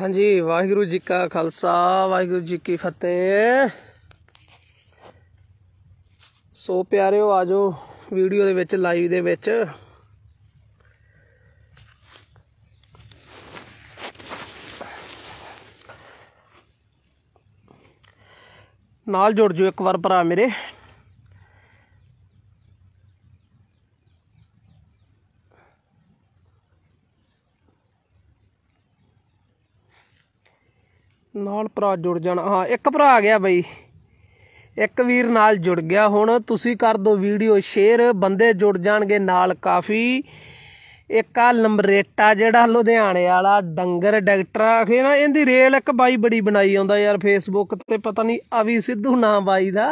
ਹਾਂਜੀ ਵਾਹਿਗੁਰੂ ਜੀ ਕਾ ਖਾਲਸਾ ਵਾਹਿਗੁਰੂ ਜੀ ਕੀ ਫਤਿਹ ਸੋ ਪਿਆਰਿਓ ਆਜੋ ਵੀਡੀਓ ਦੇ ਵਿੱਚ ਲਾਈਵ ਦੇ ਵਿੱਚ ਨਾਲ ਜੁੜ ਜਾਓ ਇੱਕ ਵਾਰ ਭਰਾ ਮੇਰੇ ਨਾਲ ਭਰਾ ਜੁੜ ਜਾਣਾ ਹਾਂ ਇੱਕ ਭਰਾ ਆ ਗਿਆ ਬਈ ਇੱਕ ਵੀਰ ਨਾਲ ਜੁੜ ਗਿਆ ਹੁਣ ਤੁਸੀਂ ਕਰ ਦਿਓ ਵੀਡੀਓ ਸ਼ੇਅਰ ਬੰਦੇ ਜੁੜ ਜਾਣਗੇ ਨਾਲ ਕਾਫੀ ਇੱਕ ਆ ਲੰਬਰੇਟਾ ਜਿਹੜਾ ਲੁਧਿਆਣੇ ਵਾਲਾ ਡੰਗਰ ਡਾਕਟਰ ਆਖੇ ਨਾ ਇਹਦੀ ਰੇਲ ਇੱਕ ਬਾਈ ਬੜੀ ਬਣਾਈ ਆਉਂਦਾ ਯਾਰ ਫੇਸਬੁੱਕ ਤੇ ਪਤਾ ਨਹੀਂ ਅਵੀ ਸਿੱਧੂ ਨਾਮ ਬਾਈ ਦਾ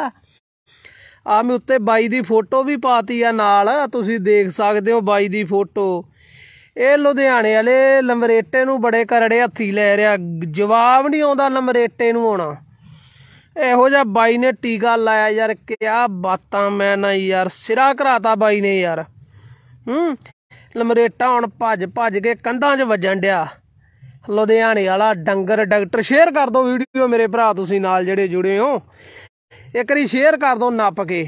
ਆ ਮੈਂ ਉੱਤੇ ਬਾਈ ਦੀ ਫੋਟੋ ਵੀ ਪਾਤੀ ਆ ਨਾਲ ਤੁਸੀਂ ਦੇਖ ਸਕਦੇ ਹੋ ਬਾਈ ਦੀ ਫੋਟੋ ਇਹ ਲੁਧਿਆਣੇ ਵਾਲੇ ਲੰਬਰੇਟੇ ਨੂੰ ਬੜੇ ਕਰੜੇ ਹੱਥੀ ਲੈ ਰਿਆ ਜਵਾਬ ਨਹੀਂ ਆਉਂਦਾ ਲੰਬਰੇਟੇ ਨੂੰ ਆਉਣਾ ਇਹੋ ਜਿਹਾ ਬਾਈ ਨੇ ਟੀਕਾ ਲਾਇਆ ਯਾਰ ਕਿਆ ਬਾਤਾਂ ਮੈਂ ਨਾ ਯਾਰ ਸਿਰਾ ਘਰਾਤਾ ਬਾਈ ਨੇ ਯਾਰ ਹੂੰ ਲੰਬਰੇਟਾ ਹੁਣ ਭੱਜ ਭੱਜ ਕੇ ਕੰਧਾਂ 'ਚ ਵੱਜਣ ਡਿਆ ਲੁਧਿਆਣੇ ਵਾਲਾ ਡੰਗਰ ਡਾਕਟਰ ਸ਼ੇਅਰ ਕਰ ਦਿਓ ਵੀਡੀਓ ਮੇਰੇ ਭਰਾ ਤੁਸੀਂ ਨਾਲ ਜਿਹੜੇ ਜੁੜੇ ਹੋ ਇੱਕ ਵਾਰੀ ਸ਼ੇਅਰ ਕਰ ਦਿਓ ਨੱਪ ਕੇ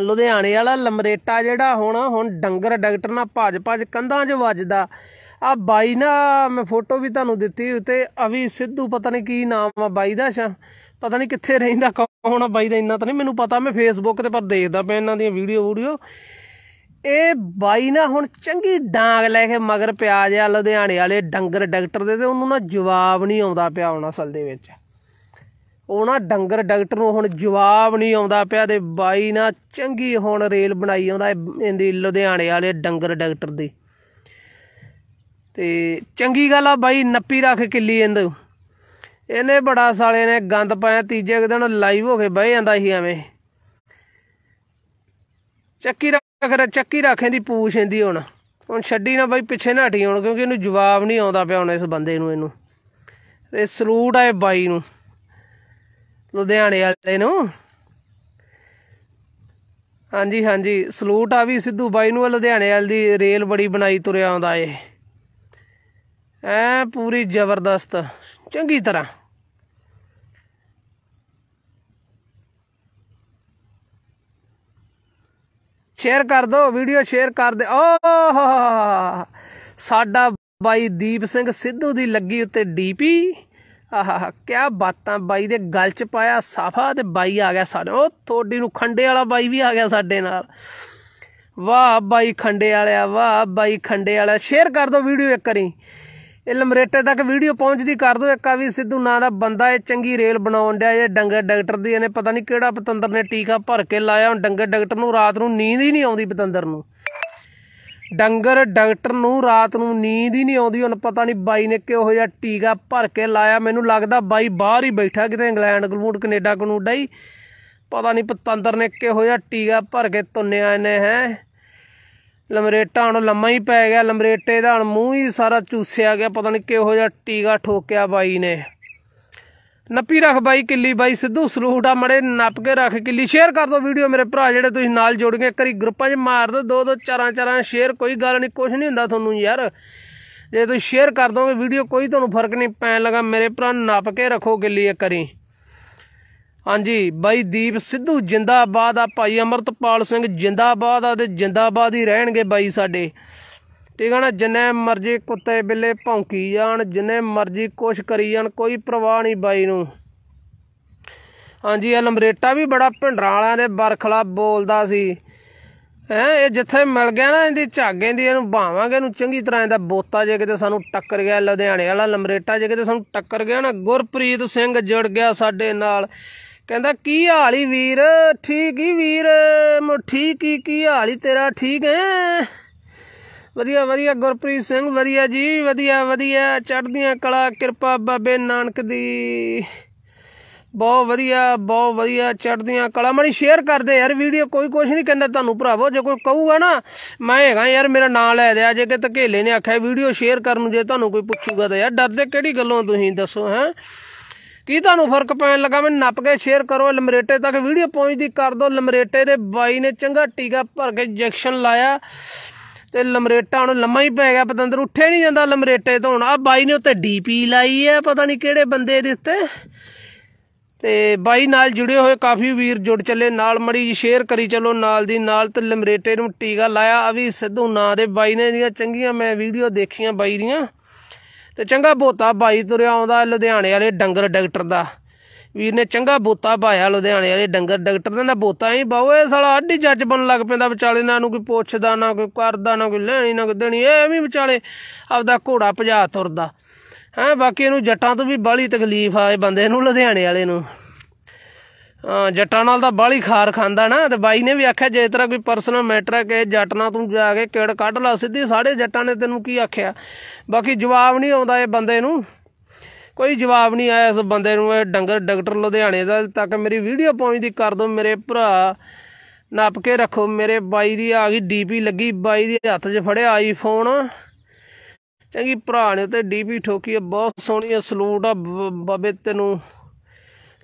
ਲੁਧਿਆਣੇ ਵਾਲਾ ਲਮਰੇਟਾ ਜਿਹੜਾ ਹੁਣ ਹੁਣ ਡੰਗਰ ਡਾਕਟਰ ਨਾਲ ਭੱਜ ਭੱਜ ਕੰਧਾਂ 'ਚ ਵੱਜਦਾ ਆ ਬਾਈ ਨਾ ਮੈਂ ਫੋਟੋ ਵੀ ਤੁਹਾਨੂੰ ਦਿੱਤੀ ਉਤੇ ਅਵੀ ਸਿੱਧੂ ਪਤਾ ਨਹੀਂ ਕੀ ਨਾਮ ਆ ਬਾਈ ਦਾ ਸ਼ਾ ਪਤਾ ਨਹੀਂ ਕਿੱਥੇ ਰਹਿੰਦਾ ਕੌਣ ਆ ਬਾਈ ਦਾ ਇੰਨਾ ਤਾਂ ਨਹੀਂ ਮੈਨੂੰ ਪਤਾ ਮੈਂ ਫੇਸਬੁੱਕ ਤੇ ਪਰ ਦੇਖਦਾ ਪਿਆ ਇਹਨਾਂ ਦੀਆਂ ਵੀਡੀਓ ਵੀਡੀਓ ਇਹ ਬਾਈ ਨਾ ਹੁਣ ਚੰਗੀ ਡਾਂਗ ਲੈ ਕੇ ਮਗਰ ਪਿਆ ਜਿਆ ਲੁਧਿਆਣੇ ਵਾਲੇ ਡੰਗਰ ਡਾਕਟਰ ਦੇ ਤੇ ਉਹਨੂੰ ਨਾ ਜਵਾਬ ਨਹੀਂ ਆਉਂਦਾ ਪਿਆ ਹੁਣ ਅਸਲ ਦੇ ਵਿੱਚ ਉਹ ਨਾ ਡੰਗਰ ਡਾਕਟਰ ਨੂੰ ਹੁਣ ਜਵਾਬ ਨਹੀਂ ਆਉਂਦਾ ਪਿਆ ਤੇ ਬਾਈ ਨਾ ਚੰਗੀ ਹੁਣ ਰੇਲ ਬਣਾਈ ਆਉਂਦਾ ਇਹਦੀ ਲੁਧਿਆਣੇ ਵਾਲੇ ਡੰਗਰ ਡਾਕਟਰ ਦੀ ਤੇ ਚੰਗੀ ਗੱਲ ਆ ਬਾਈ ਨੱਪੀ ਰੱਖ ਕਿੱਲੀ ਇਹਨੂੰ ਇਹਨੇ ਬੜਾ ਸਾਲੇ ਨੇ ਗੰਦ ਪਾਇਆ ਤੀਜੇ ਦਿਨ ਲਾਈਵ ਹੋ ਕੇ ਬਹਿ ਜਾਂਦਾ ਸੀ ਐਵੇਂ ਚੱਕੀ ਰੱਖ ਰ ਚੱਕੀ ਰੱਖੇ ਦੀ ਪੂਛ ਇਹਦੀ ਹੁਣ ਹੁਣ ਛੱਡੀ ਨਾ ਬਾਈ ਪਿੱਛੇ ਨਾ ਹਟੀ ਹੁਣ ਕਿਉਂਕਿ ਇਹਨੂੰ ਜਵਾਬ ਨਹੀਂ ਆਉਂਦਾ ਪਿਆ ਹੁਣ ਇਸ ਬੰਦੇ ਨੂੰ ਇਹਨੂੰ ਤੇ ਸਲੂਟ ਆਏ ਬਾਈ ਨੂੰ ਲੁਧਿਆਣੇ ਵਾਲੇ ਨੂੰ ਹਾਂਜੀ ਹਾਂਜੀ ਸਲੂਟ ਆ ਵੀ ਸਿੱਧੂ ਬਾਈ ਨੂੰ ਲੁਧਿਆਣੇ ਵਾਲ ਦੀ ਰੇਲ ਬੜੀ ਬਣਾਈ ਤੁਰਿਆ ਆਉਂਦਾ ਏ ਐ ਪੂਰੀ ਜ਼ਬਰਦਸਤ ਚੰਗੀ ਤਰ੍ਹਾਂ ਸ਼ੇਅਰ ਕਰ ਦਿਓ ਵੀਡੀਓ ਸ਼ੇਅਰ ਕਰ ਦੇ ਓ ਸਾਡਾ ਬਾਈ ਦੀਪ ਸਿੰਘ ਸਿੱਧੂ ਦੀ ਲੱਗੀ ਉੱਤੇ ਡੀਪੀ ਆਹਾਹਾ ਕੀ ਬਾਤਾਂ ਬਾਈ ਦੇ ਗਲ 'ਚ ਪਾਇਆ ਸਾਫਾ ਤੇ ਬਾਈ ਆ ਗਿਆ ਸਾਡੇ ਉਹ ਥੋੜੀ ਨੂੰ ਖੰਡੇ ਵਾਲਾ ਬਾਈ ਵੀ ਆ ਗਿਆ ਸਾਡੇ ਨਾਲ ਵਾਹ ਬਾਈ ਖੰਡੇ ਵਾਲਿਆ ਵਾਹ ਬਾਈ ਖੰਡੇ ਵਾਲਿਆ ਸ਼ੇਅਰ ਕਰ ਦਿਓ ਵੀਡੀਓ ਇੱਕ ਵਾਰੀ ਇਹ ਲਮਰੇਟੇ ਤੱਕ ਵੀਡੀਓ ਪਹੁੰਚਦੀ ਕਰ ਦਿਓ ਇੱਕ ਆ ਵੀ ਸਿੱਧੂ ਨਾਂ ਦਾ ਬੰਦਾ ਇਹ ਚੰਗੀ ਰੇਲ ਬਣਾਉਣ ਡਿਆ ਇਹ ਡੰਗਰ ਡਾਕਟਰ ਦੀ ਇਹਨੇ ਪਤਾ ਨਹੀਂ ਕਿਹੜਾ ਪਤੰਦਰ ਨੇ ਟੀਕਾ ਭਰ ਕੇ ਲਾਇਆ ਹੁਣ ਡੰਗਰ ਡਾਕਟਰ ਨੂੰ ਰਾਤ ਨੂੰ ਨੀਂਦ ਹੀ ਨਹੀਂ ਆਉਂਦੀ ਪਤੰਦਰ ਨੂੰ ਡੰਗਰ ਡਾਕਟਰ ਨੂੰ ਰਾਤ ਨੂੰ ਨੀਂਦ ਹੀ ਨਹੀਂ ਆਉਂਦੀ ਹੁਣ ਪਤਾ ਨਹੀਂ ਬਾਈ ਨੇ ਕਿਹੋ ਜਿਹਾ ਟੀਕਾ ਭਰ ਕੇ ਲਾਇਆ ਮੈਨੂੰ ਲੱਗਦਾ ਬਾਈ ਬਾਹਰ ਹੀ ਬੈਠਾ ਕਿਤੇ ਇੰਗਲੈਂਡ ਗਲੂਡ ਕੈਨੇਡਾ ਕਨੂਡਾ ਹੀ ਪਤਾ ਨਹੀਂ ਪਤੰਦਰ ਨੇ ਕਿਹੋ ਜਿਹਾ ਟੀਕਾ ਭਰ ਕੇ ਤੁੰਨਿਆ ਇਹਨੇ ਹੈ ਲਮਰੇਟਾ ਹਣ ਲੰਮਾ ਹੀ ਪੈ ਗਿਆ ਲਮਰੇਟੇ ਦਾ ਹਣ ਮੂੰਹ ਹੀ ਸਾਰਾ ਚੂਸਿਆ ਗਿਆ ਪਤਾ ਨਹੀਂ ਕਿਹੋ ਜਿਹਾ ਟੀਕਾ ਠੋਕਿਆ ਬਾਈ ਨੇ ਨੱਪੀ ਰੱਖ ਬਾਈ ਕਿੱਲੀ ਬਾਈ ਸਿੱਧੂ ਸਲੂਟ ਆ ਮੜੇ ਨੱਪ ਕੇ ਰੱਖ ਕਿੱਲੀ ਸ਼ੇਅਰ ਕਰ ਦੋ ਵੀਡੀਓ ਮੇਰੇ ਭਰਾ ਜਿਹੜੇ ਤੁਸੀਂ ਨਾਲ ਜੁੜ ਗਏ ਕਰੀ ਗਰੁੱਪਾਂ 'ਚ ਮਾਰ ਦੋ ਦੋ ਦੋ ਚਾਰਾਂ ਚਾਰਾਂ ਸ਼ੇਅਰ ਕੋਈ ਗੱਲ ਨਹੀਂ ਕੁਝ ਨਹੀਂ ਹੁੰਦਾ ਤੁਹਾਨੂੰ ਯਾਰ ਜੇ ਤੁਸੀਂ ਸ਼ੇਅਰ ਕਰ ਦੋਗੇ ਵੀਡੀਓ ਕੋਈ ਤੁਹਾਨੂੰ ਫਰਕ ਨਹੀਂ ਪੈਣ ਲਗਾ ਮੇਰੇ ਭਰਾ ਨੱਪ ਕੇ ਰੱਖੋ ਕਿੱਲੀ ਇੱਕ ਕਰੀ ਹਾਂਜੀ ਬਾਈ ਦੀਪ ਸਿੱਧੂ ਜਿੰਦਾਬਾਦ ਆ ਭਾਈ ਅਮਰਤਪਾਲ ਸਿੰਘ ਜਿੰਦਾਬਾਦ ਆ ਤੇ ਜਿੰਦਾਬਾਦ ਹੀ ਰਹਿਣਗੇ ਬਾਈ ਸਾਡੇ ਠੀਕ ਹੈ ਨਾ ਜਿੰਨੇ ਮਰਜ਼ੀ ਕੁੱਤੇ ਬਿੱਲੇ ਭੌਂਕੀ ਜਾਣ ਜਿੰਨੇ ਮਰਜ਼ੀ ਕੁਛ ਕਰੀ ਜਾਣ ਕੋਈ ਪ੍ਰਵਾਹ ਨਹੀਂ ਬਾਈ ਨੂੰ ਹਾਂਜੀ ਇਹ ਲੰਬਰੇਟਾ ਵੀ ਬੜਾ ਭਿੰਡਰਾਂ ਵਾਲਿਆਂ ਦੇ ਬਰਖਲਾ ਬੋਲਦਾ ਸੀ ਹੈ ਇਹ ਜਿੱਥੇ ਮਿਲ ਗਿਆ ਨਾ ਇਹਦੀ ਝਾਗੇ ਦੀ ਇਹਨੂੰ ਬਾਵਾਂਗੇ ਇਹਨੂੰ ਚੰਗੀ ਤਰ੍ਹਾਂ ਇਹਦਾ ਬੋਤਾ ਜੇ ਕਿਤੇ ਸਾਨੂੰ ਟੱਕਰ ਗਿਆ ਲੁਧਿਆਣੇ ਵਾਲਾ ਲੰਬਰੇਟਾ ਜੇ ਕਿਤੇ ਸਾਨੂੰ ਟੱਕਰ ਗਿਆ ਨਾ ਗੁਰਪ੍ਰੀਤ ਸਿੰਘ ਜੁੜ ਗਿਆ ਸਾਡੇ ਨਾਲ ਕਹਿੰਦਾ ਕੀ ਹਾਲ ਹੀ ਵੀਰ ਠੀਕ ਹੀ ਵੀਰ ਮੁੱਠੀ ਕੀ ਕੀ ਹਾਲ ਹੀ ਤੇਰਾ ਠੀਕ ਹੈ ਵਧੀਆ ਵਧੀਆ ਗੁਰਪ੍ਰੀਤ ਸਿੰਘ ਵਧੀਆ ਜੀ ਵਧੀਆ ਵਧੀਆ ਚੜ੍ਹਦੀਆਂ ਕਲਾ ਕਿਰਪਾ ਬਾਬੇ ਨਾਨਕ ਦੀ ਬਹੁਤ ਵਧੀਆ ਬਹੁਤ ਵਧੀਆ ਚੜ੍ਹਦੀਆਂ ਕਲਾ ਮਣੀ ਸ਼ੇਅਰ ਕਰਦੇ ਯਾਰ ਵੀਡੀਓ ਕੋਈ ਕੁਝ ਨਹੀਂ ਕਹਿੰਦਾ ਤੁਹਾਨੂੰ ਭਰਾਵੋ ਜੇ ਕੋਈ ਕਹੂਗਾ ਨਾ ਮੈਂ ਹੈਗਾ ਯਾਰ ਮੇਰਾ ਨਾਮ ਲੈ ਦਿਆ ਜੇ ਕਿ ਧਕੇਲੇ ਨੇ ਆਖਿਆ ਵੀਡੀਓ ਸ਼ੇਅਰ ਕਰਨ ਨੂੰ ਜੇ ਤੁਹਾਨੂੰ ਕੋਈ ਪੁੱਛੂਗਾ ਤਾਂ ਯਾਰ ਡਰਦੇ ਕਿਹੜੀ ਗੱਲੋਂ ਤੁਸੀਂ ਦੱਸੋ ਹੈ ਕੀ ਤੁਹਾਨੂੰ ਫਰਕ ਪੈਣ ਲੱਗਾ ਮੈਂ ਨੱਪ ਕੇ ਸ਼ੇਅਰ ਕਰੋ ਲਮਰੇਟੇ ਤੱਕ ਵੀਡੀਓ ਪਹੁੰਚਦੀ ਕਰ ਦੋ ਲਮਰੇਟੇ ਦੇ ਬਾਈ ਨੇ ਚੰਗਾ ਟੀਕਾ ਭਰ ਕੇ ਇੰਜੈਕਸ਼ਨ ਲਾਇਆ ਤੇ ਲਮਰੇਟਾ ਨੂੰ ਲੰਮਾ ਹੀ ਪੈ ਗਿਆ ਪਤੰਦਰ ਉੱਠੇ ਨਹੀਂ ਜਾਂਦਾ ਲਮਰੇਟੇ ਤੋਂ ਆ ਬਾਈ ਨੇ ਉੱਤੇ ਡੀਪੀ ਲਾਈ ਹੈ ਪਤਾ ਨਹੀਂ ਕਿਹੜੇ ਬੰਦੇ ਦੇ ਉੱਤੇ ਤੇ ਬਾਈ ਨਾਲ ਜੁੜੇ ਹੋਏ ਕਾਫੀ ਵੀਰ ਜੁੜ ਚੱਲੇ ਨਾਲ ਮੜੀ ਜੀ ਸ਼ੇਅਰ ਕਰੀ ਚੱਲੋ ਨਾਲ ਦੀ ਨਾਲ ਤੇ ਲਮਰੇਟੇ ਨੂੰ ਟੀਗਾ ਲਾਇਆ ਆ ਵੀ ਸਿੱਧੂ ਨਾਂ ਦੇ ਬਾਈ ਨੇ ਦੀਆਂ ਚੰਗੀਆਂ ਮੈਂ ਵੀਡੀਓ ਦੇਖੀਆਂ ਬਾਈ ਦੀਆਂ ਤੇ ਚੰਗਾ ਬੋਤਾ ਬਾਈ ਤੁਰਿਆ ਆਉਂਦਾ ਲੁਧਿਆਣੇ ਵਾਲੇ ਡੰਗਰ ਡਾਕਟਰ ਦਾ ਵੀਰ ਨੇ ਚੰਗਾ ਬੋਤਾ ਭਾਇਆ ਲੁਧਿਆਣੇ ਵਾਲੇ ਡੰਗਰ ਡਾਕਟਰ ਦਾ ਨਾ ਬੋਤਾ ਹੀ ਬਾਉ ਇਹ ਸਾਲਾ ਅੱਡੀ ਜੱਜ ਬਣ ਲੱਗ ਪੈਂਦਾ ਵਿਚਾਲੇ ਨਾ ਨੂੰ ਕੋਈ ਪੁੱਛਦਾ ਨਾ ਕੋਈ ਕਰਦਾ ਨਾ ਕੋਈ ਲੈਣੀ ਨਾ ਕੋਈ ਦੇਣੀ ਇਹ ਵੀ ਵਿਚਾਲੇ ਆਪਦਾ ਘੋੜਾ ਭਜਾ ਤੁਰਦਾ ਹੈ ਬਾਕੀ ਇਹਨੂੰ ਜੱਟਾਂ ਤੋਂ ਵੀ ਬਾਲੀ ਤਕਲੀਫ ਆ ਇਹ ਬੰਦੇ ਨੂੰ ਲੁਧਿਆਣੇ ਵਾਲੇ ਨੂੰ ਜੱਟਾਂ ਨਾਲ ਤਾਂ ਬਾਲੀ ਖਾਰ ਖਾਂਦਾ ਨਾ ਤੇ ਬਾਈ ਨੇ ਵੀ ਆਖਿਆ ਜੇ ਤੇਰਾ ਕੋਈ ਪਰਸਨਲ ਮੈਟਰ ਹੈ ਕਿ ਜੱਟ ਨਾਲ ਤੂੰ ਜਾ ਕੇ ਕਿੜ ਕੱਢ ਲੈ ਸਿੱਧੀ ਸਾਡੇ ਜੱਟਾਂ ਨੇ ਤੈਨੂੰ ਕੀ ਆਖਿਆ ਬਾਕੀ ਜਵਾਬ ਨਹੀਂ ਆਉਂਦਾ ਇਹ ਬੰਦੇ ਨੂੰ ਕੋਈ ਜਵਾਬ ਨਹੀਂ ਆਇਆ ਇਸ ਬੰਦੇ ਨੂੰ ਇਹ ਡੰਗਰ ਡਾਕਟਰ ਲੁਧਿਆਣੇ ਦਾ ਤੱਕ ਮੇਰੀ ਵੀਡੀਓ ਪਹੁੰਚਦੀ ਕਰ ਦਿਓ ਮੇਰੇ ਭਰਾ ਨੱਪ ਕੇ ਰੱਖੋ ਮੇਰੇ ਬਾਈ ਦੀ ਆ ਗਈ ਡੀਪੀ ਲੱਗੀ ਬਾਈ ਦੇ ਹੱਥ 'ਚ ਫੜਿਆ ਆਈਫੋਨ ਚੰਗੀ ਭਰਾ ਨੇ ਤੇ ਡੀਪੀ ਠੋਕੀ ਹੈ ਬਹੁਤ ਸੋਹਣੀ ਹੈ ਸਲੂਟ ਆ ਬਾਬੇ ਤੈਨੂੰ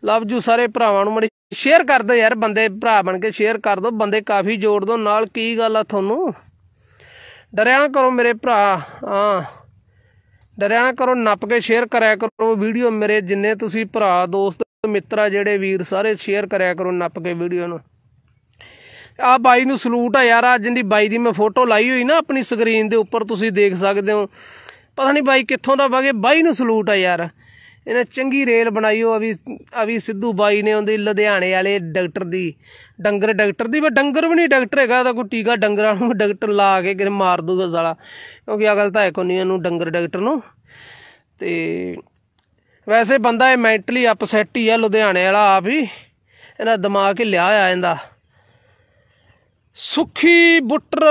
ਲਵ ਜੂ ਸਾਰੇ ਭਰਾਵਾਂ ਨੂੰ ਮੜੀ ਸ਼ੇਅਰ ਕਰ ਦਿਓ ਯਾਰ ਬੰਦੇ ਭਰਾ ਬਣ ਕੇ ਸ਼ੇਅਰ ਕਰ ਦਿਓ ਬੰਦੇ ਕਾਫੀ ਜੋੜ ਦਿਓ ਨਾਲ ਕੀ ਗੱਲ ਆ ਤੁਹਾਨੂੰ ਡਰਿਆ ਨਾ ਕਰੋ ਮੇਰੇ ਭਰਾ ਹਾਂ ਡਰਿਆ ਨਾ ਕਰੋ ਨੱਪ ਕੇ ਸ਼ੇਅਰ ਕਰਿਆ ਕਰੋ ਵੀਡੀਓ ਮੇਰੇ ਜਿੰਨੇ ਤੁਸੀਂ ਭਰਾ ਦੋਸਤ ਮਿੱਤਰਾ ਜਿਹੜੇ ਵੀਰ ਸਾਰੇ ਸ਼ੇਅਰ ਕਰਿਆ ਕਰੋ ਨੱਪ ਕੇ ਵੀਡੀਓ ਨੂੰ ਆ ਬਾਈ ਨੂੰ ਸਲੂਟ ਆ ਯਾਰ ਅੱਜ ਦੀ ਬਾਈ ਦੀ ਮੈਂ ਫੋਟੋ ਲਾਈ ਹੋਈ ਨਾ ਆਪਣੀ ਸਕਰੀਨ ਦੇ ਉੱਪਰ ਤੁਸੀਂ ਦੇਖ ਸਕਦੇ ਹੋ ਪਤਾ ਨਹੀਂ ਬਾਈ ਕਿੱਥੋਂ ਦਾ ਵਗੇ ਬਾਈ ਨੂੰ ਸਲੂਟ ਆ ਯਾਰ ਇਹਨੇ ਚੰਗੀ ਰੇਲ ਬਣਾਈ ਉਹ ਅਵੀ ਅਭੀ ਸਿੱਧੂ ਬਾਈ ਨੇ ਉਹਦੀ ਲੁਧਿਆਣੇ ਵਾਲੇ ਡਾਕਟਰ ਦੀ ਡੰਗਰ ਡਾਕਟਰ ਦੀ ਬਾ ਡੰਗਰ ਵੀ ਨਹੀਂ ਡਾਕਟਰ ਹੈਗਾ ਉਹਦਾ ਕੋਈ ਟੀਕਾ ਡੰਗਰਾਂ ਨੂੰ ਡਾਕਟਰ ਲਾ ਕੇ ਕਿਰ ਮਾਰ ਦੂਗਾ ਸਾਲਾ ਕਿਉਂਕਿ ਆ ਗੱਲ ਤਾਂ ਹੈ ਕੋ ਨਹੀਂ ਇਹਨੂੰ ਡੰਗਰ ਡਾਕਟਰ ਨੂੰ ਤੇ ਵੈਸੇ ਬੰਦਾ ਇਹ ਮੈਂਟਲੀ ਅਪਸੈਟ ਹੀ ਆ ਲੁਧਿਆਣੇ ਵਾਲਾ ਆਪ ਹੀ ਇਹਦਾ ਦਿਮਾਗ ਹੀ ਲਿਆ ਆ ਜਾਂਦਾ ਸੁਖੀ ਬੁੱਟਰ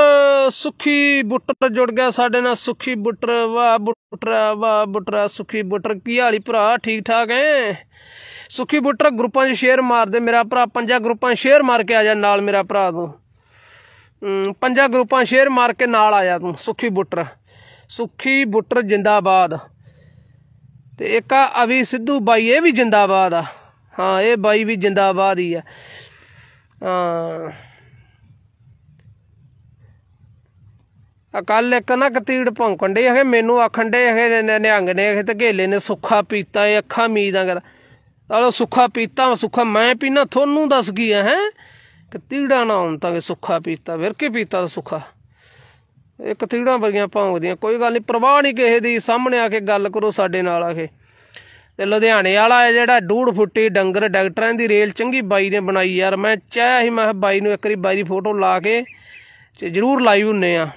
ਸੁਖੀ ਬੁੱਟਰ ਜੁੜ ਗਿਆ ਸਾਡੇ ਨਾਲ ਸੁਖੀ ਬੁੱਟਰ ਵਾਹ ਬੁੱਟਰ ਵਾਹ ਬੁੱਟਰ ਸੁਖੀ ਬੁੱਟਰ ਕੀ ਹਾਲੀ ਭਰਾ ਠੀਕ ਠਾਕ ਐ ਸੁਖੀ ਬੁੱਟਰ ਗਰੁੱਪਾਂ 'ਚ ਸ਼ੇਅਰ ਮਾਰ ਦੇ ਮੇਰਾ ਭਰਾ ਪੰਜਾਂ ਗਰੁੱਪਾਂ 'ਚ ਸ਼ੇਅਰ ਮਾਰ ਕੇ ਆ ਜਾ ਨਾਲ ਮੇਰਾ ਭਰਾ ਤੂੰ ਪੰਜਾਂ ਗਰੁੱਪਾਂ ਸ਼ੇਅਰ ਮਾਰ ਕੇ ਨਾਲ ਆ ਜਾ ਤੂੰ ਸੁਖੀ ਬੁੱਟਰ ਸੁਖੀ ਬੁੱਟਰ ਜਿੰਦਾਬਾਦ ਤੇ ਇੱਕ ਆ ਅਵੀ ਸਿੱਧੂ ਬਾਈ ਇਹ ਵੀ ਜਿੰਦਾਬਾਦ ਆ ਹਾਂ ਇਹ ਬਾਈ ਵੀ ਜਿੰਦਾਬਾਦ ਹੀ ਆ ਹਾਂ ਕੱਲ ਇੱਕ ਨਾ ਕਤੀੜ ਭੌਂਕਣ ਡੇ ਹੈਗੇ ਮੈਨੂੰ ਆਖਣ ਡੇ ਹੈਗੇ ਨਿਹੰਗ ਨੇ ਇਹ ਤੇ ਘੇਲੇ ਨੇ ਸੁੱਖਾ ਪੀਤਾ ਏ ਅੱਖਾਂ ਮੀਦਾਂ ਕਰ ਆਲੋ ਸੁੱਖਾ ਪੀਤਾ ਸੁੱਖਾ ਮੈਂ ਪੀਣਾ ਤੁਹਾਨੂੰ ਦੱਸ ਗਈ ਹੈ ਕਿ ਕਤੀੜਾ ਨਾ ਹੁੰਦਾ ਤਾਂ ਸੁੱਖਾ ਪੀਤਾ ਫਿਰ ਕੀ ਪੀਤਾ ਸੁੱਖਾ ਇਹ ਕਤੀੜਾਂ ਵਰਗੀਆਂ ਭੌਂਕਦੀਆਂ ਕੋਈ ਗੱਲ ਨਹੀਂ ਪ੍ਰਵਾਹ ਨਹੀਂ ਕਿਸੇ ਦੀ ਸਾਹਮਣੇ ਆ ਕੇ ਗੱਲ ਕਰੋ ਸਾਡੇ ਨਾਲ ਆ ਕੇ ਤੇ ਲੁਧਿਆਣੇ ਵਾਲਾ ਹੈ ਜਿਹੜਾ ਡੂੜ ਫੁੱਟੀ ਡੰਗਰ ਡਾਕਟਰਾਂ ਦੀ ਰੇਲ ਚੰਗੀ ਬਾਈ ਨੇ ਬਣਾਈ ਯਾਰ ਮੈਂ ਚਾਹਿਆ ਸੀ ਮੈਂ ਬਾਈ ਨੂੰ ਇੱਕ ਵਾਰੀ ਬਾਈ ਦੀ ਫੋਟੋ ਲਾ ਕੇ ਤੇ ਜ਼ਰੂਰ ਲਾਈਵ ਹੁੰਨੇ ਆ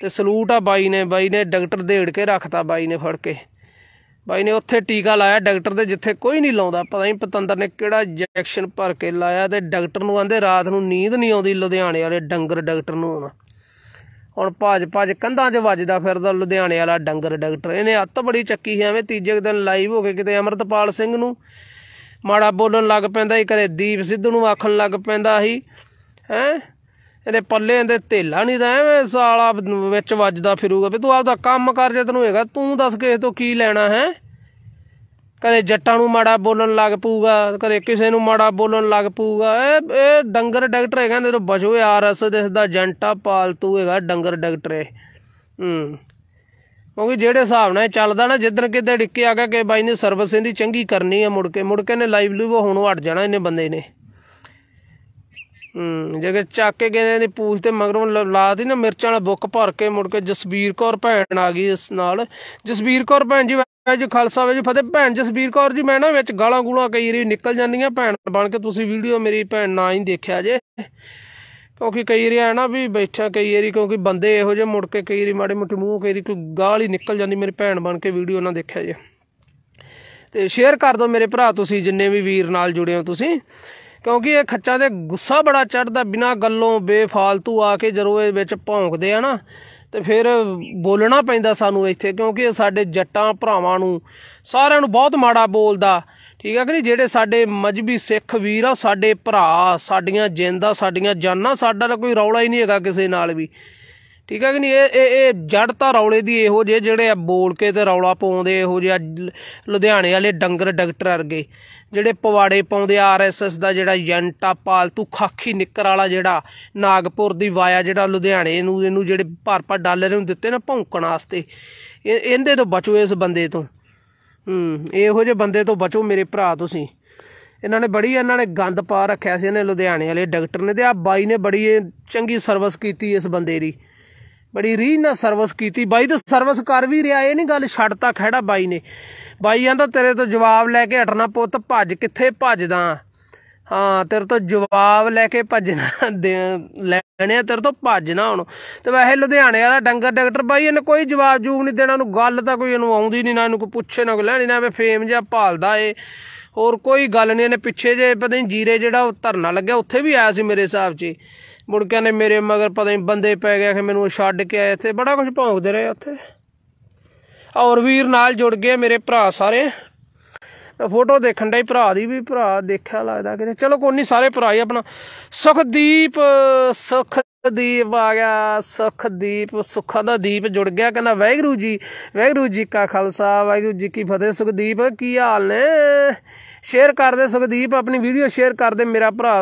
ਤੇ ਸਲੂਟ ਆ ਬਾਈ ਨੇ ਬਾਈ ਨੇ ਡਾਕਟਰ ਦੇੜ ਕੇ ਰੱਖਤਾ ਬਾਈ ਨੇ ਫੜ ਕੇ ਬਾਈ ਨੇ ਉੱਥੇ ਟੀਕਾ ਲਾਇਆ ਡਾਕਟਰ ਦੇ ਜਿੱਥੇ ਕੋਈ ਨਹੀਂ ਲਾਉਂਦਾ ਪਤਾ ਨਹੀਂ ਪਤੰਦਰ ਨੇ ਕਿਹੜਾ ਇੰਜੈਕਸ਼ਨ ਭਰ ਕੇ ਲਾਇਆ ਤੇ ਡਾਕਟਰ ਨੂੰ ਆਂਦੇ ਰਾਤ ਨੂੰ ਨੀਂਦ ਨਹੀਂ ਆਉਂਦੀ ਲੁਧਿਆਣੇ ਵਾਲੇ ਡੰਗਰ ਡਾਕਟਰ ਨੂੰ ਆਉਣਾ ਹੁਣ ਭਾਜ ਭਾਜ ਕੰਧਾਂ 'ਚ ਵੱਜਦਾ ਫਿਰਦਾ ਲੁਧਿਆਣੇ ਵਾਲਾ ਡੰਗਰ ਡਾਕਟਰ ਇਹਨੇ ਅੱਤ ਬੜੀ ਚੱਕੀ ਐਵੇਂ ਤੀਜੇ ਦਿਨ ਲਾਈਵ ਹੋ ਕੇ ਕਿਤੇ ਅਮਰਤਪਾਲ ਸਿੰਘ ਨੂੰ ਮਾੜਾ ਬੋਲਣ ਲੱਗ ਪੈਂਦਾ ਹੀ ਕਦੇ ਦੀਪ ਸਿੱਧੂ ਨੂੰ ਆਖਣ ਲੱਗ ਪੈਂਦਾ ਹੀ ਹੈ ਇਹਦੇ ਪੱਲੇ ਇਹਦੇ ਥੇਲਾ ਨਹੀਂ ਤਾਂ ਐਵੇਂ ਸਾਲਾ ਵਿੱਚ ਵੱਜਦਾ ਫਿਰੂਗਾ ਵੀ ਤੂੰ ਆਪਦਾ ਕੰਮ ਕਰ ਜੇ ਤੈਨੂੰ ਹੈਗਾ ਤੂੰ ਦੱਸ ਕਿਸੇ ਤੋਂ ਕੀ ਲੈਣਾ ਹੈ ਕਦੇ ਜੱਟਾਂ ਨੂੰ ਮਾੜਾ ਬੋਲਣ ਲੱਗ ਪਊਗਾ ਕਦੇ ਕਿਸੇ ਨੂੰ ਮਾੜਾ ਬੋਲਣ ਲੱਗ ਪਊਗਾ ਇਹ ਇਹ ਡੰਗਰ ਡਾਕਟਰ ਹੈਗਾ ਨੇ ਬਚੋ ਅਸ ਦਿਸਦਾ ਜੰਟਾ ਪਾਲਤੂ ਹੈਗਾ ਡੰਗਰ ਡਾਕਟਰ ਇਹ ਹੂੰ ਕਿਉਂਕਿ ਜਿਹੜੇ ਹਿਸਾਬ ਨਾਲ ਚੱਲਦਾ ਨਾ ਜਿੱਦਣ ਕਿਤੇ ਡਿੱਕੇ ਆ ਗਿਆ ਕਿ ਬਾਈ ਨੇ ਸਰਵਿਸ ਇਹਦੀ ਚੰਗੀ ਕਰਨੀ ਆ ਮੁੜ ਕੇ ਮੁੜ ਕੇ ਨੇ ਲਾਈਵ ਲਾਈਵਲੀਵ ਹੁਣ ਹਟ ਜਾਣਾ ਇਹਨੇ ਬੰਦੇ ਨੇ ਜੇ ਚੱਕ ਕੇ ਗਏ ਨੇ ਪੂਛ ਤੇ ਮਗਰੋਂ ਦੀ ਨਾ ਮਿਰਚਾਂ ਵਾਲਾ ਬੁੱਕ ਭਰ ਕੇ ਮੁੜ ਕੇ ਜਸਬੀਰ ਕੌਰ ਭੈਣ ਆ ਗਈ ਇਸ ਨਾਲ ਜਸਬੀਰ ਕੌਰ ਭੈਣ ਜੀ ਜੀ ਖਾਲਸਾ ਵੇਜ ਫਤਿਹ ਭੈਣ ਜਸਬੀਰ ਕੌਰ ਜੀ ਮੈਂ ਨਾ ਵਿੱਚ ਗਾਲਾਂ ਗੂਲਾਂ ਕਈ ਰੀ ਨਿਕਲ ਜਾਂਦੀਆਂ ਭੈਣ ਬਣ ਕੇ ਤੁਸੀਂ ਵੀਡੀਓ ਮੇਰੀ ਭੈਣ ਨਾ ਹੀ ਦੇਖਿਆ ਜੇ ਕਿਉਂਕਿ ਕਈ ਰੀ ਆ ਨਾ ਵੀ ਬੈਠਾ ਕਈ ਰੀ ਕਿਉਂਕਿ ਬੰਦੇ ਇਹੋ ਜੇ ਮੁੜ ਕੇ ਕਈ ਰੀ ਮਾੜੇ ਮੁੱਟੇ ਮੂੰਹ ਕਈ ਰੀ ਕੋਈ ਗਾਲ ਹੀ ਨਿਕਲ ਜਾਂਦੀ ਮੇਰੀ ਭੈਣ ਬਣ ਕੇ ਵੀਡੀਓ ਨਾ ਦੇਖਿਆ ਜੇ ਤੇ ਸ਼ੇਅਰ ਕਰ ਦਿਓ ਮੇਰੇ ਭਰਾ ਤੁਸੀਂ ਜਿੰਨੇ ਵੀ ਵੀਰ ਨਾਲ ਜੁੜੇ ਹੋ ਤੁਸੀਂ ਕਿਉਂਕਿ ਇਹ ਖੱਚਾ ਤੇ ਗੁੱਸਾ ਬੜਾ ਚੜਦਾ ਬਿਨਾ ਗੱਲੋਂ ਬੇਫਾਲਤੂ ਆ ਕੇ ਜਦੋਂ ਇਹ ਵਿੱਚ ਭੌਂਕਦੇ ਆ ਨਾ ਤੇ ਫਿਰ ਬੋਲਣਾ ਪੈਂਦਾ ਸਾਨੂੰ ਇੱਥੇ ਕਿਉਂਕਿ ਇਹ ਸਾਡੇ ਜੱਟਾਂ ਭਰਾਵਾਂ ਨੂੰ ਸਾਰਿਆਂ ਨੂੰ ਬਹੁਤ ਮਾੜਾ ਬੋਲਦਾ ਠੀਕ ਹੈ ਕਿ ਨਹੀਂ ਜਿਹੜੇ ਸਾਡੇ ਮਜਬੀ ਸਿੱਖ ਵੀਰ ਆ ਸਾਡੇ ਭਰਾ ਸਾਡੀਆਂ ਜਿੰਦਾਂ ਸਾਡੀਆਂ ਜਾਨਾਂ ਸਾਡਾ ਕੋਈ ਰੌਲਾ ਹੀ ਨਹੀਂ ਹੈਗਾ ਕਿਸੇ ਨਾਲ ਵੀ ਠੀਕ ਹੈ ਕਿ ਨਹੀਂ ਇਹ ਇਹ ਜੜ ਤਾਂ ਰੌਲੇ ਦੀ ਇਹੋ ਜੇ ਜਿਹੜੇ ਬੋਲ ਕੇ ਤੇ ਰੌਲਾ ਪਾਉਂਦੇ ਇਹੋ ਜੇ ਲੁਧਿਆਣੇ ਵਾਲੇ ਡੰਗਰ ਡਾਕਟਰ ਅਰਗੇ ਜਿਹੜੇ ਪਵਾੜੇ ਪਾਉਂਦੇ ਆਰਐਸਐਸ ਦਾ ਜਿਹੜਾ ਜੰਟਾ ਪਾਲਤੂ ਖਾਖੀ ਨਿੱਕਰ ਵਾਲਾ ਜਿਹੜਾ ਨਾਗਪੁਰ ਦੀ ਵਾਇਆ ਜਿਹੜਾ ਲੁਧਿਆਣੇ ਨੂੰ ਇਹਨੂੰ ਜਿਹੜੇ ਭਰ ਭਰ ਡਾਲਰ ਨੂੰ ਦਿੱਤੇ ਨਾ ਭੌਂਕਣ ਵਾਸਤੇ ਇਹਦੇ ਤੋਂ ਬਚੋ ਇਸ ਬੰਦੇ ਤੋਂ ਹੂੰ ਇਹੋ ਜਿਹੇ ਬੰਦੇ ਤੋਂ ਬਚੋ ਮੇਰੇ ਭਰਾ ਤੁਸੀਂ ਇਹਨਾਂ ਨੇ ਬੜੀ ਇਹਨਾਂ ਨੇ ਗੰਦ ਪਾ ਰੱਖਿਆ ਸੀ ਇਹਨੇ ਲੁਧਿਆਣੇ ਵਾਲੇ ਡਾਕਟਰ ਨੇ ਤੇ ਆ ਬਾਈ ਨੇ ਬੜੀ ਚੰਗੀ ਸਰਵਿਸ ਕੀਤੀ ਇਸ ਬੰਦੇ ਦੀ ਬੜੀ ਰੀਝ ਨਾਲ ਸਰਵਿਸ ਕੀਤੀ ਬਾਈ ਤਾਂ ਸਰਵਿਸ ਕਰ ਵੀ ਰਿਹਾ ਇਹ ਨਹੀਂ ਗੱਲ ਛੱਡਤਾ ਖੜਾ ਬਾਈ ਨੇ ਬਾਈ ਕਹਿੰਦਾ ਤੇਰੇ ਤੋਂ ਜਵਾਬ ਲੈ ਕੇ ਹਟਣਾ ਪੁੱਤ ਭੱਜ ਕਿੱਥੇ ਭੱਜਦਾ ਹਾਂ ਤੇਰੇ ਤੋਂ ਜਵਾਬ ਲੈ ਕੇ ਭੱਜਣਾ ਲੈਣੇ ਤੇਰੇ ਤੋਂ ਭੱਜਣਾ ਹੁਣ ਤੇ ਵੈਸੇ ਲੁਧਿਆਣੇ ਵਾਲਾ ਡੰਗਰ ਡਾਕਟਰ ਬਾਈ ਇਹਨੇ ਕੋਈ ਜਵਾਬ ਜੂਬ ਨਹੀਂ ਦੇਣਾ ਨੂੰ ਗੱਲ ਤਾਂ ਕੋਈ ਇਹਨੂੰ ਆਉਂਦੀ ਨਹੀਂ ਨਾ ਇਹਨੂੰ ਕੋਈ ਪੁੱਛੇ ਨਾ ਕੋ ਲੈਣੀ ਨਾ ਵੇ ਫੇਮ ਜਿਹਾ ਭਾਲਦਾ ਏ ਹੋਰ ਕੋਈ ਗੱਲ ਨਹੀਂ ਇਹਨੇ ਪਿੱਛੇ ਜੇ ਪਤਾ ਨਹੀਂ ਜੀਰੇ ਜਿਹੜਾ ਉਹ ਧਰਨਾ ਲੱਗਿਆ ਉੱਥੇ ਵੀ ਆਇਆ ਸੀ ਮੇਰੇ ਹਿਸਾਬ 'ਚ ਮੁੜ ਕੇ ਨੇ ਮੇਰੇ ਮਗਰ ਪਤਾ ਨਹੀਂ ਬੰਦੇ ਪੈ ਗਿਆ ਕਿ ਮੈਨੂੰ ਛੱਡ ਕੇ ਆਏ ਇੱਥੇ ਬੜਾ ਕੁਝ ਭੌਂਕਦੇ ਰਹੇ ਉੱਥੇ ਔਰ ਵੀਰ ਨਾਲ ਜੁੜ ਗਏ ਮੇਰੇ ਭਰਾ ਸਾਰੇ ਫੋਟੋ ਦੇਖਣ ਦਾ ਹੀ ਭਰਾ ਦੀ ਵੀ ਭਰਾ ਦੇਖਿਆ ਲੱਗਦਾ ਕਿਤੇ ਚਲੋ ਕੋਈ ਨਹੀਂ ਸਾਰੇ ਭਰਾ ਹੀ ਆਪਣਾ ਸੁਖਦੀਪ ਸੁਖ ਦੀਪ ਆ ਗਿਆ ਸੁਖਦੀਪ ਸੁਖਾ ਦਾ ਦੀਪ ਜੁੜ ਗਿਆ ਕਹਿੰਦਾ ਵੈਗਰੂ ਜੀ ਵੈਗਰੂ ਜੀ ਕਾ ਖਾਲਸਾ ਵੈਗਰੂ ਜੀ ਕੀ ਫਤਿਹ ਸੁਖਦੀਪ ਕੀ ਹਾਲ ਨੇ ਸ਼ੇਅਰ ਕਰ ਦੇ ਸੁਖਦੀਪ ਆਪਣੀ ਵੀਡੀਓ ਸ਼ੇਅਰ ਕਰ ਦੇ ਮੇਰਾ ਭਰਾ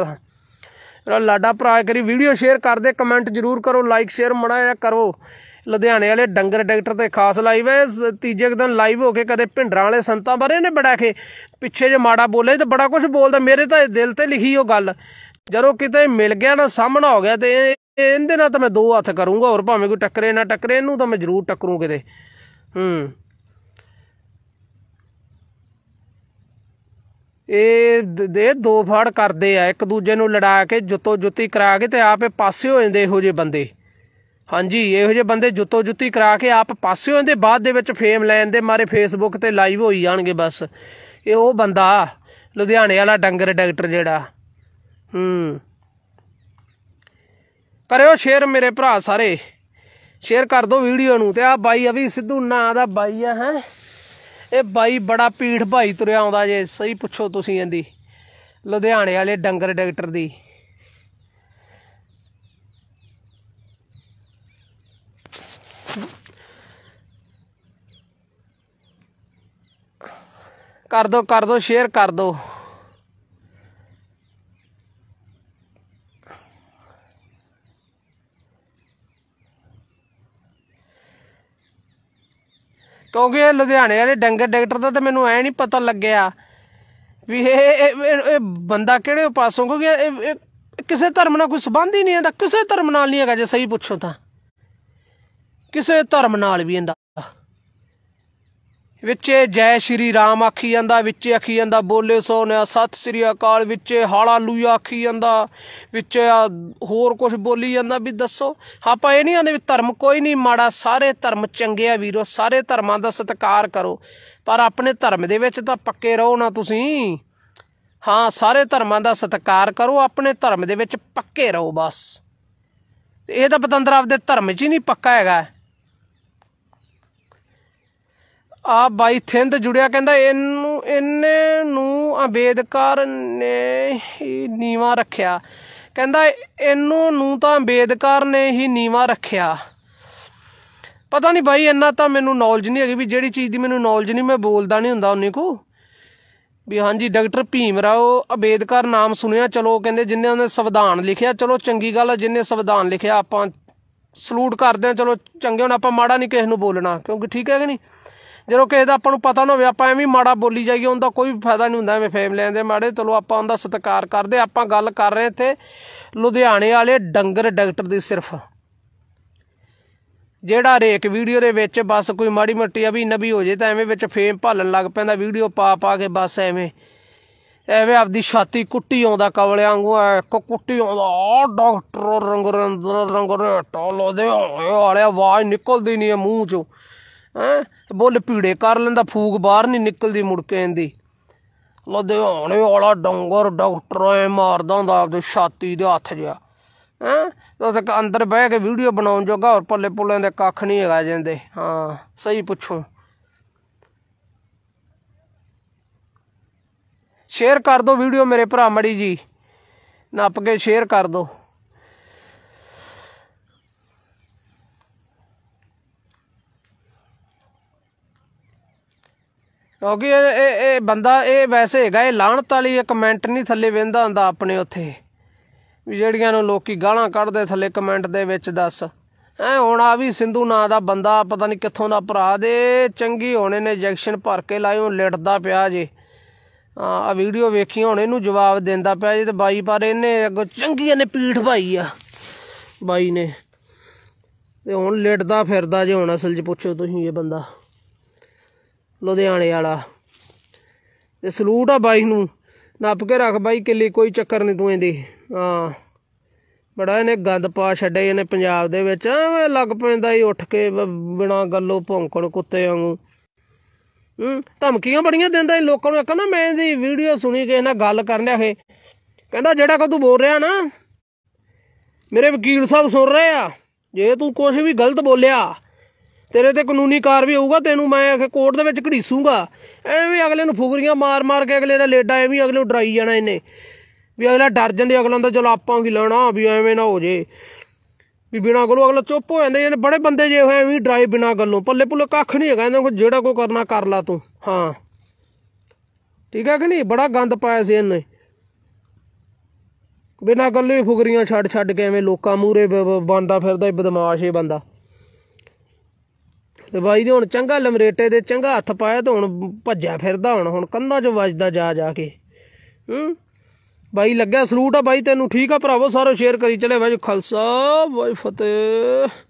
ਲਾਡਾ ਭਰਾ ਕਰੀ ਵੀਡੀਓ ਸ਼ੇਅਰ ਕਰਦੇ ਕਮੈਂਟ ਜਰੂਰ ਕਰੋ ਲਾਈਕ ਸ਼ੇਅਰ ਮੜਾ ਜਾਂ ਕਰੋ ਲੁਧਿਆਣੇ ਵਾਲੇ ਡੰਗਰ ਡਾਕਟਰ ਤੇ ਖਾਸ ਲਾਈਵ ਹੈ ਤੀਜੇ ਦਿਨ ਲਾਈਵ ਹੋ ਕੇ ਕਦੇ ਭਿੰਡਰਾਂ ਵਾਲੇ ਸੰਤਾਂ ਬਾਰੇ ਨੇ ਬੜਾ ਕੇ ਪਿੱਛੇ ਜੇ ਮਾੜਾ ਬੋਲੇ ਤੇ ਬੜਾ ਕੁਝ ਬੋਲਦਾ ਮੇਰੇ ਤਾਂ ਦਿਲ ਤੇ ਲਿਖੀ ਉਹ ਗੱਲ ਜਦੋਂ ਕਿਤੇ ਮਿਲ ਗਿਆ ਨਾ ਸਾਹਮਣਾ ਹੋ ਗਿਆ ਤੇ ਇਹਦੇ ਨਾਲ ਤਾਂ ਮੈਂ ਦੋ ਹੱਥ ਕਰੂੰਗਾ ਹੋਰ ਭਾਵੇਂ ਕੋਈ ਟੱਕਰੇ ਨਾ ਟੱਕਰੇ ਇਹਨੂੰ ਤਾਂ ਮੈਂ ਜ਼ਰੂਰ ਟੱਕਰੂ ਕਿਤੇ ਹੂੰ ਇਹ ਦੇ ਦੋ ਫੜ ਕਰਦੇ ਆ ਇੱਕ ਦੂਜੇ ਨੂੰ ਲੜਾ ਕੇ ਜੁੱਤੋ ਜੁੱਤੀ ਕਰਾ ਕੇ ਤੇ ਆਪੇ ਪਾਸੇ ਹੋ ਜਾਂਦੇ ਇਹੋ ਜਿਹੇ ਬੰਦੇ ਹਾਂਜੀ ਇਹੋ ਜਿਹੇ ਬੰਦੇ ਜੁੱਤੋ ਜੁੱਤੀ ਕਰਾ ਕੇ ਆਪ ਪਾਸੇ ਹੋ ਜਾਂਦੇ ਬਾਅਦ ਦੇ ਵਿੱਚ ਫੇਮ ਲੈਣ ਦੇ ਮਾਰੇ ਫੇਸਬੁੱਕ ਤੇ ਲਾਈਵ ਹੋਈ ਜਾਣਗੇ ਬਸ ਇਹ ਉਹ ਬੰਦਾ ਲੁਧਿਆਣੇ ਵਾਲਾ ਡੰਗਰ ਡਾਕਟਰ ਜਿਹੜਾ ਹੂੰ ਕਰਿਓ ਸ਼ੇਅਰ ਮੇਰੇ ਭਰਾ ਸਾਰੇ ਸ਼ੇਅਰ ਕਰ ਦਿਓ ਵੀਡੀਓ ਨੂੰ ਤੇ ਆ ਬਾਈ ਵੀ ਸਿੱਧੂ ਨਾਂ ਦਾ ਬਾਈ ਆ ਹੈ ਇਹ ਬਾਈ ਬੜਾ ਪੀਠ ਭਾਈ ਤੁਰਿਆ ਆਉਂਦਾ ਜੇ ਸਹੀ ਪੁੱਛੋ ਤੁਸੀਂ ਇਹਦੀ ਲੁਧਿਆਣੇ ਵਾਲੇ ਡੰਗਰ ਡਾਕਟਰ ਦੀ ਕਰ ਦੋ ਕਰ ਦੋ ਸ਼ੇਅਰ ਕਰ ਦੋ ਕਿਉਂਕਿ ਇਹ ਲੁਧਿਆਣੇ ਵਾਲੇ ਡੰਗਰ ਡਾਕਟਰ ਦਾ ਤਾਂ ਮੈਨੂੰ ਐ ਨਹੀਂ ਪਤਾ ਲੱਗਿਆ ਵੀ ਇਹ ਇਹ ਬੰਦਾ ਕਿਹੜੇ ਪਾਸੋਂ ਕਿਉਂਕਿ ਇਹ ਕਿਸੇ ਧਰਮ ਨਾਲ ਕੋਈ ਸਬੰਧ ਹੀ ਨਹੀਂ ਇਹਦਾ ਕਿਸੇ ਧਰਮ ਨਾਲ ਨਹੀਂ ਹੈਗਾ ਜੇ ਸਹੀ ਪੁੱਛੋ ਤਾਂ ਕਿਸੇ ਧਰਮ ਨਾਲ ਵੀ ਇਹਦਾ ਵਿੱਚ ਜੈ ਸ਼੍ਰੀ ਰਾਮ ਆਖੀ ਜਾਂਦਾ ਵਿੱਚ ਆਖੀ ਜਾਂਦਾ ਬੋਲੇ ਸੋ ਨਾ ਸਤਿ ਸ੍ਰੀ ਅਕਾਲ ਵਿੱਚ ਹਾਲੇਲੂਇਆ ਆਖੀ ਜਾਂਦਾ ਵਿੱਚ ਹੋਰ ਕੁਝ ਬੋਲੀ ਜਾਂਦਾ ਵੀ ਦੱਸੋ ਆਪਾਂ ਇਹ ਨਹੀਂ ਆਂਦੇ ਵੀ ਧਰਮ ਕੋਈ ਨਹੀਂ ਮਾੜਾ ਸਾਰੇ ਧਰਮ ਚੰਗੇ ਆ ਵੀਰੋ ਸਾਰੇ ਧਰਮਾਂ ਦਾ ਸਤਿਕਾਰ ਕਰੋ ਪਰ ਆਪਣੇ ਧਰਮ ਦੇ ਵਿੱਚ ਤਾਂ ਪੱਕੇ ਰਹੋ ਨਾ ਤੁਸੀਂ ਹਾਂ ਸਾਰੇ ਧਰਮਾਂ ਦਾ ਸਤਿਕਾਰ ਕਰੋ ਆਪਣੇ ਧਰਮ ਦੇ ਵਿੱਚ ਪੱਕੇ ਰਹੋ ਬਸ ਇਹ ਤਾਂ ਪਤੰਦਰ ਆਪਦੇ ਧਰਮ 'ਚ ਹੀ ਨਹੀਂ ਪੱਕਾ ਹੈਗਾ ਆ ਬਾਈ ਥਿੰਦ ਜੁੜਿਆ ਕਹਿੰਦਾ ਇਹਨੂੰ ਇਹਨੇ ਨੂੰ ਅੰਬੇਦਕਰ ਨੇ ਹੀ ਨੀਵਾ ਰੱਖਿਆ ਕਹਿੰਦਾ ਇਹਨੂੰ ਨੂੰ ਤਾਂ ਅੰਬੇਦਕਰ ਨੇ ਹੀ ਨੀਵਾ ਰੱਖਿਆ ਪਤਾ ਨਹੀਂ ਬਾਈ ਇੰਨਾ ਤਾਂ ਮੈਨੂੰ ਨੌਲੇਜ ਨਹੀਂ ਹੈਗੀ ਵੀ ਜਿਹੜੀ ਚੀਜ਼ ਦੀ ਮੈਨੂੰ ਨੌਲੇਜ ਨਹੀਂ ਮੈਂ ਬੋਲਦਾ ਨਹੀਂ ਹੁੰਦਾ ਉਹਨੇ ਕੋ ਵੀ ਹਾਂਜੀ ਡਾਕਟਰ ਭੀਮ ਰਾਓ ਅੰਬੇਦਕਰ ਨਾਮ ਸੁਣਿਆ ਚਲੋ ਕਹਿੰਦੇ ਜਿੰਨੇ ਉਹਨੇ ਸੰਵਿਧਾਨ ਲਿਖਿਆ ਚਲੋ ਚੰਗੀ ਗੱਲ ਹੈ ਜਿੰਨੇ ਸੰਵਿਧਾਨ ਲਿਖਿਆ ਆਪਾਂ ਸਲੂਟ ਕਰਦੇ ਆ ਚਲੋ ਚੰਗੇ ਹੁਣ ਆਪਾਂ ਮਾੜਾ ਨਹੀਂ ਕਿਸੇ ਨੂੰ ਬੋਲਣਾ ਕਿਉਂਕਿ ਠੀਕ ਹੈ ਕਿ ਨਹੀਂ ਜਦੋਂ ਕਿਸੇ ਦਾ ਆਪਾਂ ਨੂੰ ਪਤਾ ਨਾ ਹੋਵੇ ਆਪਾਂ ਐਵੇਂ ਮਾੜਾ ਬੋਲੀ ਜਾਈਏ ਉਹਦਾ ਕੋਈ ਫਾਇਦਾ ਨਹੀਂ ਹੁੰਦਾ ਐਵੇਂ ਫੇਮ ਦੇ ਮਾੜੇ ਚਲੋ ਆਪਾਂ ਉਹਦਾ ਸਤਿਕਾਰ ਕਰਦੇ ਆਪਾਂ ਗੱਲ ਕਰ ਰਹੇ ਇੱਥੇ ਲੁਧਿਆਣੇ ਵਾਲੇ ਡੰਗਰ ਡਾਕਟਰ ਦੀ ਸਿਰਫ ਜਿਹੜਾ ਰੇਕ ਵੀਡੀਓ ਦੇ ਵਿੱਚ ਬਸ ਕੋਈ ਮਾੜੀ ਮੱਟੀ ਵੀ ਨਵੀ ਹੋ ਜੇ ਤਾਂ ਐਵੇਂ ਵਿੱਚ ਫੇਮ ਭਾਲਣ ਲੱਗ ਪੈਂਦਾ ਵੀਡੀਓ ਪਾ ਪਾ ਕੇ ਬਸ ਐਵੇਂ ਐਵੇਂ ਆਪਦੀ ਛਾਤੀ ਕੁੱਟੀ ਆਉਂਦਾ ਕਵਲੇ ਵਾਂਗੂ ਇੱਕ ਕੁੱਟੀ ਆਉਂਦਾ ਆ ਡਾਕਟਰ ਰੰਗਰੰਦਰ ਰੰਗਰੇ ਟੋਲੋ ਦੇ ਹੋਏ ਵਾਲੇ ਆਵਾਜ਼ ਨਿਕਲਦੀ ਨਹੀਂ ਮੂੰਹ ਚੋਂ ਹੈ ਬੁੱਲ ਪੀੜੇ ਕਰ ਲੈਂਦਾ ਫੂਕ ਬਾਹਰ ਨਹੀਂ ਨਿਕਲਦੀ ਮੁੜ ਕੇ ਇਹਦੀ ਲੁਧਿਆਣੇ ਵਾਲਾ ਡੰਗਰ ਡਾਕਟਰ ਐ ਮਾਰਦਾ ਹੁੰਦਾ ਆਪਦੇ ਛਾਤੀ ਦੇ ਹੱਥ ਜਿਆ ਹੈ ਤਦ ਅੰਦਰ ਬਹਿ ਕੇ ਵੀਡੀਓ ਬਣਾਉਣ ਜੋਗਾ ਹੋਰ ਪੱਲੇ ਪੁੱਲੇ ਦੇ ਕੱਖ ਨਹੀਂ ਹੈਗਾ ਜਾਂਦੇ ਹਾਂ ਸਹੀ ਪੁੱਛੋ ਸ਼ੇਅਰ ਕਰ ਦਿਓ ਵੀਡੀਓ ਮੇਰੇ ਭਰਾ ਮੜੀ ਜੀ ਨੱਪ ਕੇ ਸ਼ੇਅਰ ਕਰ ਦਿਓ ਕਿਉਂਕਿ ਇਹ ਇਹ ਬੰਦਾ ਇਹ ਵੈਸੇ ਹੈਗਾ ਇਹ ਲਾਹਣਤ ਵਾਲੀ ਕਮੈਂਟ ਨਹੀਂ ਥੱਲੇ ਵਿੰਦਾ ਹੁੰਦਾ ਆਪਣੇ ਉੱਥੇ ਵੀ ਜਿਹੜੀਆਂ ਨੂੰ ਲੋਕੀ ਗਾਲਾਂ ਕੱਢਦੇ ਥੱਲੇ ਕਮੈਂਟ ਦੇ ਵਿੱਚ ਦੱਸ ਐ ਹੁਣ ਆ ਵੀ ਸਿੰਧੂ ਨਾਂ ਦਾ ਬੰਦਾ ਪਤਾ ਨਹੀਂ ਕਿੱਥੋਂ ਦਾ ਭਰਾ ਦੇ ਚੰਗੀ ਹੋਣੇ ਨੇ ਇੰਜੈਕਸ਼ਨ ਭਰ ਕੇ ਲਾਇਓ ਲਿਟਦਾ ਪਿਆ ਜੇ ਆ ਵੀਡੀਓ ਵੇਖੀ ਹੁਣ ਇਹਨੂੰ ਜਵਾਬ ਦਿੰਦਾ ਪਿਆ ਜੇ ਤੇ ਬਾਈ ਪਰ ਇਹਨੇ ਅੱਗੋਂ ਚੰਗੀ ਇਹਨੇ ਪੀਠ ਭਾਈ ਆ ਬਾਈ ਨੇ ਤੇ ਹੁਣ ਲਿਟਦਾ ਫਿਰਦਾ ਜੇ ਹੁਣ ਅਸਲ 'ਚ ਪੁੱਛੋ ਤੁਸੀਂ ਇਹ ਬੰਦਾ ਲੁਧਿਆਣੇ ਵਾਲਾ ਤੇ ਸਲੂਟ ਆ ਬਾਈ ਨੂੰ ਨੱਪ ਕੇ ਰੱਖ ਬਾਈ ਕਿੱਲੀ ਕੋਈ ਚੱਕਰ ਨਹੀਂ ਤੂੰ ਇਹਦੇ ਹਾਂ ਬੜਾ ਇਹਨੇ ਗੰਦ ਪਾ ਛੱਡੇ ਇਹਨੇ ਪੰਜਾਬ ਦੇ ਵਿੱਚ ਐਵੇਂ ਲੱਗ ਪੈਂਦਾ ਹੀ ਉੱਠ ਕੇ ਬਿਨਾ ਗੱਲੋਂ ਭੌਂਕਣ ਕੁੱਤੇ ਵਾਂਗੂ ਹੂੰ ਧਮਕੀਆਂ ਬੜੀਆਂ ਦਿੰਦਾ ਇਹ ਲੋਕਾਂ ਨੂੰ ਕਹਿੰਦਾ ਮੈਂ ਇਹਦੀ ਵੀਡੀਓ ਸੁਣੀ ਕਿਸੇ ਨਾਲ ਗੱਲ ਕਰਨ ਲਿਆ ਫੇ ਕਹਿੰਦਾ ਜਿਹੜਾ ਕੋ ਤੂੰ ਬੋਲ ਰਿਹਾ ਨਾ ਮੇਰੇ ਵਕੀਲ ਸਾਹਿਬ ਸੁਣ ਰਹੇ ਆ ਜੇ ਤੂੰ ਕੁਝ ਵੀ ਗਲਤ ਬੋਲਿਆ ਤੇਰੇ ਤੇ ਕਾਨੂੰਨੀ ਕਾਰਵਾਈ ਹੋਊਗਾ ਤੈਨੂੰ ਮੈਂ ਆਖੇ ਕੋਰਟ ਦੇ ਵਿੱਚ ਘੜੀਸੂਗਾ ਐਵੇਂ ਅਗਲੇ ਨੂੰ ਫੁਗਰੀਆਂ ਮਾਰ-ਮਾਰ ਕੇ ਅਗਲੇ ਦਾ ਲੇਡਾ ਐਵੇਂ ਅਗਲੇ ਨੂੰ ਡਰਾਈ ਜਾਣਾ ਇਹਨੇ ਵੀ ਅਗਲਾ ਡਰ ਜਾਂਦੇ ਅਗਲਾ ਦਾ ਚਲ ਆਪਾਂ ਕੀ ਲੈਣਾ ਵੀ ਐਵੇਂ ਨਾ ਹੋ ਜੇ ਵੀ ਬਿਨਾ ਗੱਲੋਂ ਅਗਲਾ ਚੁੱਪ ਹੋ ਜਾਂਦਾ ਇਹਨੇ ਬੜੇ ਬੰਦੇ ਜੇ ਹੋਏ ਐਵੇਂ ਡਰਾਈ ਬਿਨਾ ਗੱਲੋਂ ਪੱਲੇ ਪੁੱਲੇ ਕੱਖ ਨਹੀਂ ਹੈਗਾ ਇਹਨਾਂ ਕੋ ਜਿਹੜਾ ਕੋ ਕਰਨਾ ਕਰ ਲਾ ਤੂੰ ਹਾਂ ਠੀਕ ਹੈ ਕਿ ਨਹੀਂ ਬੜਾ ਗੰਦ ਪਾਇਆ ਸੀ ਇਹਨੇ ਬਿਨਾ ਗੱਲੋਂ ਹੀ ਫੁਗਰੀਆਂ ਛੱਡ ਛੱਡ ਕੇ ਐਵੇਂ ਲੋਕਾਂ ਮੂਰੇ ਬੰਦਾ ਫਿਰਦਾ ਬਦਮਾਸ਼ ਇਹ ਬੰਦਾ ਤੇ ਬਾਈ ਨੇ ਹੁਣ ਚੰਗਾ ਲਮਰੇਟੇ ਦੇ ਚੰਗਾ ਹੱਥ ਪਾਇਆ ਤੇ ਹੁਣ ਭੱਜਿਆ ਫਿਰਦਾ ਹੁਣ ਹੁਣ ਕੰਧਾਂ 'ਚ ਵੱਜਦਾ ਜਾ ਜਾ ਕੇ ਹੂੰ ਬਾਈ ਲੱਗਿਆ ਸਲੂਟ ਆ ਬਾਈ ਤੈਨੂੰ ਠੀਕ ਆ ਭਰਾਵੋ ਸਾਰੋ ਸ਼ੇਅਰ ਕਰੀ ਚਲੇ ਵਾਜ ਖਾਲਸਾ ਵਾਜ ਫਤਿਹ